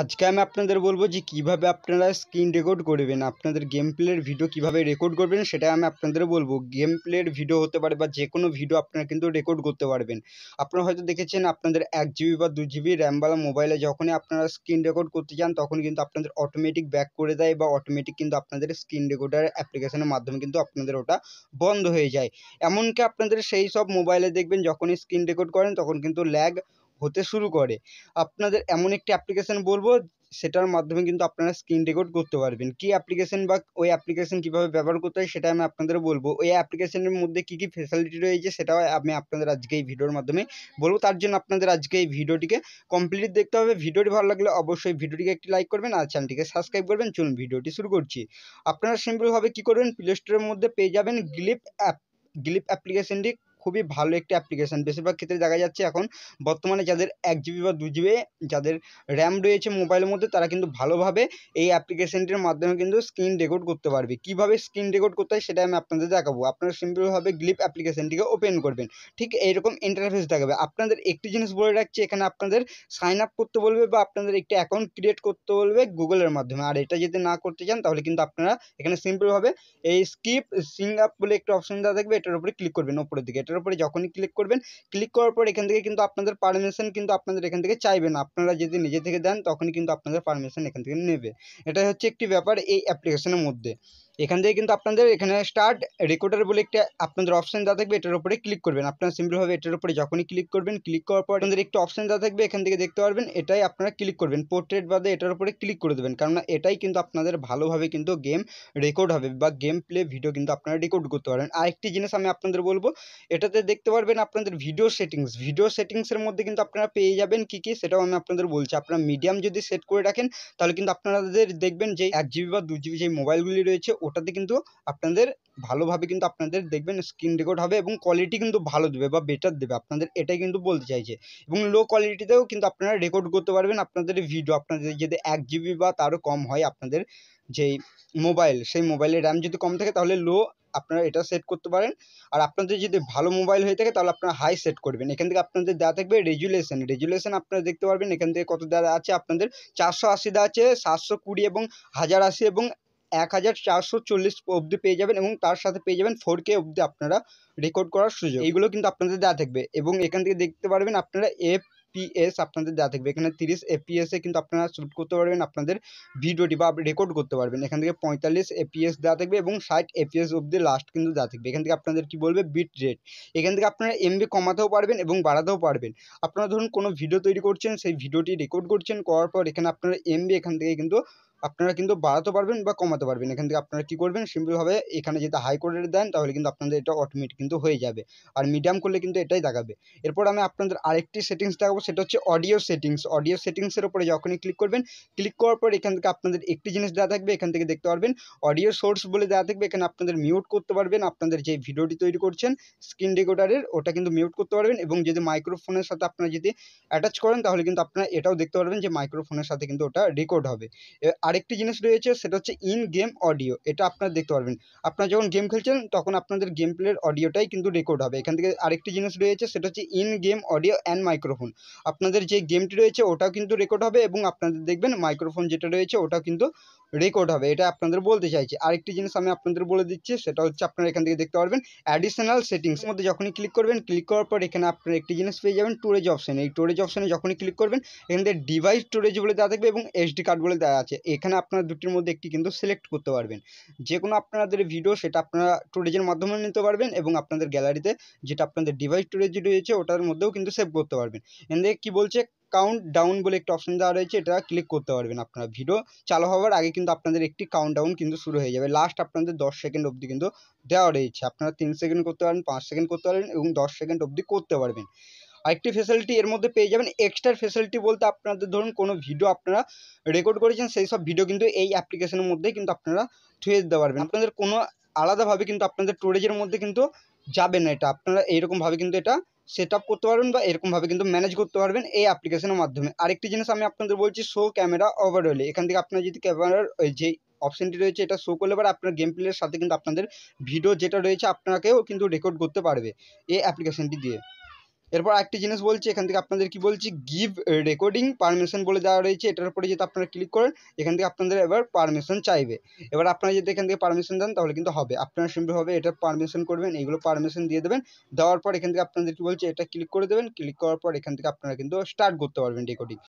আজকে আমি আপনাদের বলবো যে কিভাবে আপনারা স্ক্রিন রেকর্ড করবেন আপনাদের গেম প্লের ভিডিও কিভাবে রেকর্ড করবেন সেটা আমি আপনাদের বলবো গেম প্লের ভিডিও হতে পারে বা যে কোনো ভিডিও আপনারা কিন্তু রেকর্ড করতে পারবেন আপনারা হয়তো দেখেছেন আপনাদের এক জিবি বা দু জিবি র্যামওয়ালা মোবাইলে যখনই আপনারা স্ক্রিন রেকর্ড করতে চান তখন কিন্তু আপনাদের অটোমেটিক ব্যাক করে দেয় বা অটোমেটিক কিন্তু আপনাদের স্ক্রিন রেকর্ডার অ্যাপ্লিকেশনের মাধ্যমে কিন্তু আপনাদের ওটা বন্ধ হয়ে যায় এমনকি আপনাদের সেই সব মোবাইলে দেখবেন যখনই স্ক্রিন রেকর্ড করেন তখন কিন্তু ল্যাগ হতে শুরু করে আপনাদের এমন একটি অ্যাপ্লিকেশান বলবো সেটার মাধ্যমে কিন্তু আপনারা স্ক্রিন রেকর্ড করতে পারবেন কী অ্যাপ্লিকেশান বা ওই অ্যাপ্লিকেশান কীভাবে ব্যবহার করতে হয় সেটা আমি আপনাদের বলবো ওই অ্যাপ্লিকেশানের মধ্যে কী কী ফেসিলিটি রয়েছে সেটাও আমি আপনাদের আজকে এই ভিডিওর মাধ্যমে বলবো তার জন্য আপনাদের আজকে এই ভিডিওটিকে কমপ্লিট দেখতে হবে ভিডিওটি ভালো লাগলে অবশ্যই ভিডিওটিকে একটি লাইক করবেন আর চ্যানেলটিকে সাবস্ক্রাইব করবেন চলুন ভিডিওটি শুরু করছি আপনারা সিম্পলভাবে কী করবেন প্লে স্টোরের মধ্যে পেয়ে যাবেন গ্লিপ অ্যাপ গ্লিপ অ্যাপ্লিকেশানটি খুবই ভালো একটি অ্যাপ্লিকেশান বেশিরভাগ ক্ষেত্রে দেখা যাচ্ছে এখন বর্তমানে যাদের এক জিবি বা দু জিবি যাদের র্যাম রয়েছে মোবাইলের মধ্যে তারা কিন্তু ভালোভাবে এই অ্যাপ্লিকেশানটির মাধ্যমে কিন্তু স্ক্রিন রেকর্ড করতে পারবে কীভাবে স্ক্রিন রেকর্ড করতে হয় সেটা আমি আপনাদের দেখাবো আপনারা সিম্পলভাবে গ্লিপ অ্যাপ্লিকেশানটিকে ওপেন করবেন ঠিক এইরকম ইন্টারফেস দেখাবে আপনাদের একটি জিনিস বলে রাখছি এখানে আপনাদের সাইন আপ করতে বলবে বা আপনাদের একটি অ্যাকাউন্ট ক্রিয়েট করতে বলবে গুগলের মাধ্যমে আর এটা যদি না করতে চান তাহলে কিন্তু আপনারা এখানে সিম্পলভাবে এই স্কিপ সিং আপ বলে একটা অপশন দেওয়া থাকবে এটার উপরে ক্লিক করবেন ওপরের দিকে সেটার উপরে যখনই ক্লিক করবেন ক্লিক করার পর এখান থেকে কিন্তু আপনাদের পারমিশন কিন্তু আপনাদের এখান থেকে চাইবে না আপনারা যদি নিজে থেকে দেন তখনই কিন্তু আপনাদের পারমিশন এখান থেকে নেবে এটাই হচ্ছে একটি ব্যাপার এই অ্যাপ্লিকেশনের মধ্যে এখান থেকে কিন্তু আপনাদের এখানে স্টার্ট রেকর্ডার বলে একটা আপনাদের অপশান দেওয়া থাকবে এটার উপরে ক্লিক করবেন আপনারা সিম্পলভাবে এটার উপরে যখনই ক্লিক করবেন ক্লিক করার পর আপনাদের একটু অপশান দেওয়া থাকবে এখান থেকে দেখতে পারবেন এটাই আপনারা ক্লিক করবেন পোর্ট্রেট বাদে এটার উপরে ক্লিক করে দেবেন কারণ এটাই কিন্তু আপনাদের ভালোভাবে কিন্তু গেম রেকর্ড হবে বা গেম প্লে ভিডিও কিন্তু আপনারা রেকর্ড করতে পারবেন আরেকটি জিনিস আমি আপনাদের বলবো এটাতে দেখতে পারবেন আপনাদের ভিডিও সেটিংস ভিডিও সেটিংসের মধ্যে কিন্তু আপনারা পেয়ে যাবেন কী কী সেটাও আমি আপনাদের বলছি আপনারা মিডিয়াম যদি সেট করে রাখেন তাহলে কিন্তু আপনাদের দেখবেন যে এক জিবি বা দু জিবি যে মোবাইলগুলি রয়েছে ওটাতে কিন্তু আপনাদের ভালোভাবে কিন্তু আপনাদের দেখবেন স্ক্রিন রেকর্ড হবে এবং কোয়ালিটি কিন্তু ভালো দেবে বা বেটার দেবে আপনাদের এটাই কিন্তু বলতে চাইছে এবং লো কোয়ালিটিতেও কিন্তু আপনারা রেকর্ড করতে পারবেন আপনাদের ভিডিও আপনাদের যদি এক জিবি বা তারও কম হয় আপনাদের যেই মোবাইল সেই মোবাইলের র্যাম যদি কম থাকে তাহলে লো আপনারা এটা সেট করতে পারেন আর আপনাদের যদি ভালো মোবাইল হয়ে থাকে তাহলে আপনারা হাই সেট করবেন এখান থেকে আপনাদের দেওয়া থাকবে রেজুলেশন রেজুলেশন আপনারা দেখতে পারবেন এখান থেকে কত দেওয়া আছে আপনাদের চারশো আশি দেওয়া আছে সাতশো কুড়ি এবং হাজার আশি এবং এক হাজার চারশো চল্লিশ অবধি পেয়ে যাবেন এবং তার সাথে পেয়ে যাবেন ফোর কে অবধি আপনারা রেকর্ড করার সুযোগ এইগুলো কিন্তু আপনাদের দেওয়া থাকবে এবং এখান থেকে দেখতে পারবেন আপনারা এফ এস আপনাদের দেওয়া থাকবে এখানে তিরিশ এপিএসে কিন্তু আপনারা শ্যুট করতে পারবেন আপনাদের ভিডিওটি বা রেকর্ড করতে পারবেন এখান থেকে পঁয়তাল্লিশ এপিএস দেওয়া থাকবে এবং ষাট এপিএস অবধি লাস্ট কিন্তু দেওয়া থাকবে এখান থেকে আপনাদের কি বলবে বিট রেট এখান থেকে আপনারা এমবি কমাতেও পারবেন এবং বাড়াতেও পারবেন আপনারা ধরুন কোনো ভিডিও তৈরি করছেন সেই ভিডিওটি রেকর্ড করছেন করার পর এখানে আপনারা এমবি এখান থেকে কিন্তু আপনারা কিন্তু বাড়াতে পারবেন বা কমাতে পারবেন এখান থেকে আপনারা কী করবেন সিম্পলভাবে এখানে যেটা হাই করে দেন তাহলে কিন্তু আপনাদের এটা অটোমেটিক কিন্তু হয়ে যাবে আর মিডিয়াম করলে কিন্তু এটাই দেখাবে এরপর আমি আপনাদের আরেকটি সেটিংস দেখাবো সেটা হচ্ছে অডিও সেটিংস অডিও সেটিংসের উপরে যখনই ক্লিক করবেন ক্লিক করার পর এখান থেকে আপনাদের একটি জিনিস দেওয়া থাকবে এখান থেকে দেখতে পারবেন অডিও সোর্স বলে দেওয়া থাকবে এখানে আপনাদের মিউট করতে পারবেন আপনাদের যে ভিডিওটি তৈরি করছেন স্ক্রিন রেকর্ডারের ওটা কিন্তু মিউট করতে পারবেন এবং যদি মাইক্রোফোনের সাথে আপনারা যদি অ্যাটাচ করেন তাহলে কিন্তু আপনারা এটাও দেখতে পারবেন যে মাইক্রোফোনের সাথে কিন্তু ওটা রেকর্ড হবে আরেকটি জিনিস রয়েছে সেটা হচ্ছে ইন গেম অডিও এটা আপনারা দেখতে পারবেন আপনারা যখন গেম খেলছেন তখন আপনাদের গেম প্লের অডিওটাই কিন্তু রেকর্ড হবে এখান থেকে আরেকটি জিনিস রয়েছে সেটা হচ্ছে in game audio and microphone আপনাদের যে গেমটি রয়েছে ওটাও কিন্তু রেকর্ড হবে এবং আপনাদের দেখবেন মাইক্রোফোন যেটা রয়েছে ওটাও কিন্তু রেকর্ড হবে এটা আপনাদের বলতে চাইছি আরেকটি জিনিস আমি আপনাদের বলে দিচ্ছি সেটা হচ্ছে আপনারা এখান থেকে দেখতে পারবেন অ্যাডিশনাল সেটিংস মধ্যে যখনই ক্লিক করবেন ক্লিক করার পর এখানে আপনারা একটি জিনিস পেয়ে যাবেন স্টোরেজ অপশন এই স্টোরেজ অপশানে যখনই ক্লিক করবেন এখান থেকে ডিভাইস স্টোরেজ বলে দেওয়া থাকবে এবং এসডি কার্ড বলে দেওয়া আছে এখানে আপনারা দুটির মধ্যে একটি কিন্তু সিলেক্ট করতে পারবেন যে কোনো আপনাদের ভিডিও সেটা আপনারা স্টোরেজের মাধ্যমে নিতে পারবেন এবং আপনাদের গ্যালারিতে যেটা আপনাদের ডিভাইস স্টোরেজ রয়েছে ওটার মধ্যেও কিন্তু সেভ করতে পারবেন এন দিয়ে কী বলছে কাউন্ট ডাউন বলে একটা অপশন দেওয়া রয়েছে এটা ক্লিক করতে পারবেন আপনারা ভিডিও চালু হওয়ার আগে কিন্তু আপনাদের একটি কাউন্ট ডাউন কিন্তু শুরু হয়ে যাবে লাস্ট আপনাদের দশ সেকেন্ড অবধি কিন্তু দেওয়া রয়েছে আপনারা তিন সেকেন্ড করতে পারেন পাঁচ সেকেন্ড করতে পারেন এবং দশ সেকেন্ড অবধি করতে পারবেন আরেকটি ফেসিলিটি এর মধ্যে পেয়ে যাবেন এক্সট্রা ফেসিলিটি বলতে আপনাদের ধরুন কোনো ভিডিও আপনারা রেকর্ড করেছেন সেই সব ভিডিও কিন্তু এই অ্যাপ্লিকেশনের মধ্যেই কিন্তু আপনারা থুয়ে দিতে পারবেন আপনাদের কোনো আলাদাভাবে কিন্তু আপনাদের স্টোরেজের মধ্যে কিন্তু যাবে না এটা আপনারা এইরকমভাবে কিন্তু এটা সেট আপ করতে পারবেন বা এরকমভাবে কিন্তু ম্যানেজ করতে পারবেন এই অ্যাপ্লিকেশনের মাধ্যমে আরেকটি জিনিস আমি আপনাদের বলছি শো ক্যামেরা ওভারঅলে এখান থেকে আপনার যদি ক্যামেরার যে অপশানটি রয়েছে এটা শো করলে পরে আপনার গেম প্লেয়ের সাথে কিন্তু আপনাদের ভিডিও যেটা রয়েছে আপনাকেও কিন্তু রেকর্ড করতে পারবে এই অ্যাপ্লিকেশানটি দিয়ে এরপর একটি জিনিস বলছি এখান থেকে আপনাদের কি বলছি গিভ রেকর্ডিং পারমিশন বলে দেওয়া রয়েছে এটার উপরে যদি আপনারা ক্লিক করেন এখান থেকে আপনাদের এবার পারমিশন চাইবে এবার আপনারা যদি এখান থেকে পারমিশন দেন তাহলে কিন্তু হবে আপনারা হবে এটা পারমিশন করবেন এইগুলো পারমিশন দিয়ে দেবেন দেওয়ার পর এখান থেকে আপনাদের কি বলছে এটা ক্লিক করে দেবেন ক্লিক করার পর এখান থেকে আপনারা কিন্তু স্টার্ট করতে পারবেন রেকর্ডিং